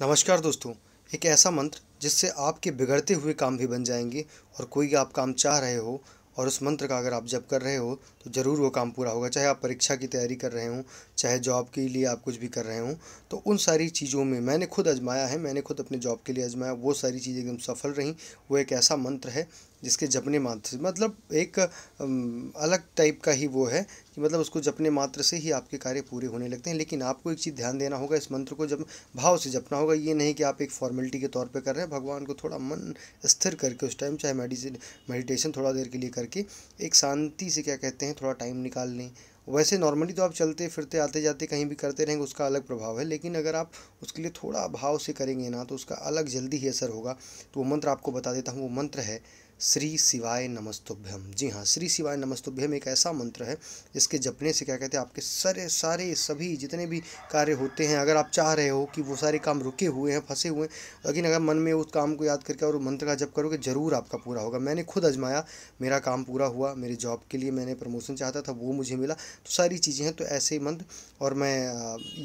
नमस्कार दोस्तों एक ऐसा मंत्र जिससे आपके बिगड़ते हुए काम भी बन जाएंगे और कोई आप काम चाह रहे हो और उस मंत्र का अगर आप जब कर रहे हो तो ज़रूर वो काम पूरा होगा चाहे आप परीक्षा की तैयारी कर रहे हों चाहे जॉब के लिए आप कुछ भी कर रहे हों तो उन सारी चीज़ों में मैंने खुद अजमाया है मैंने खुद अपने जॉब के लिए आजमाया वो सारी चीज़ें एकदम सफल रहीं वो एक ऐसा मंत्र है जिसके जपने मात्र से मतलब एक अलग टाइप का ही वो है कि मतलब उसको जपने मात्र से ही आपके कार्य पूरे होने लगते हैं लेकिन आपको एक चीज़ ध्यान देना होगा इस मंत्र को जब भाव से जपना होगा ये नहीं कि आप एक फॉर्मेलिटी के तौर पे कर रहे हैं भगवान को थोड़ा मन स्थिर करके उस टाइम चाहे मेडिसिन मेडिटेशन थोड़ा देर के लिए करके एक शांति से क्या कहते हैं थोड़ा टाइम निकाल लें वैसे नॉर्मली तो आप चलते फिरते आते जाते कहीं भी करते रहेंगे उसका अलग प्रभाव है लेकिन अगर आप उसके लिए थोड़ा भाव से करेंगे ना तो उसका अलग जल्दी ही असर होगा तो वो मंत्र आपको बता देता हूँ वो मंत्र है श्री शिवाय नमस्तुभ्यम जी हाँ श्री शिवाय नमस्तुभ्यम एक ऐसा मंत्र है जिसके जपने से क्या कहते हैं आपके सारे सारे सभी जितने भी कार्य होते हैं अगर आप चाह रहे हो कि वो सारे काम रुके हुए हैं फंसे हुए हैं लेकिन अगर मन में उस काम को याद करके और मंत्र का जप करोगे ज़रूर आपका पूरा होगा मैंने खुद आजमाया मेरा काम पूरा हुआ मेरे जॉब के लिए मैंने प्रमोशन चाहता था वो मुझे मिला तो सारी चीज़ें हैं तो ऐसे मंत्र और मैं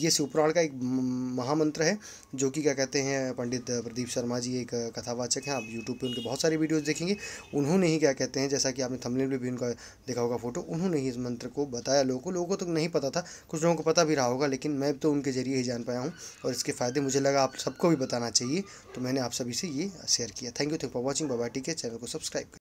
ये शिवपुराण का एक महामंत्र है जो कि क्या कहते हैं पंडित प्रदीप शर्मा जी एक कथावाचक हैं आप यूट्यूब पर उनके बहुत सारे वीडियोज़ देखेंगे उन्होंने ही क्या कहते हैं जैसा कि आपने थमलिन में भी उनका देखा होगा फोटो उन्होंने ही इस मंत्र को बताया लोगों को लोगों को तो नहीं पता था कुछ लोगों को पता भी रहा होगा लेकिन मैं तो उनके ज़रिए ही जान पाया हूँ और इसके फ़ायदे मुझे लगा आप सबको भी बताना चाहिए तो मैंने आप सभी से ये शेयर किया thank you thank for watching Baba TK के चैनल को सब्सक्राइब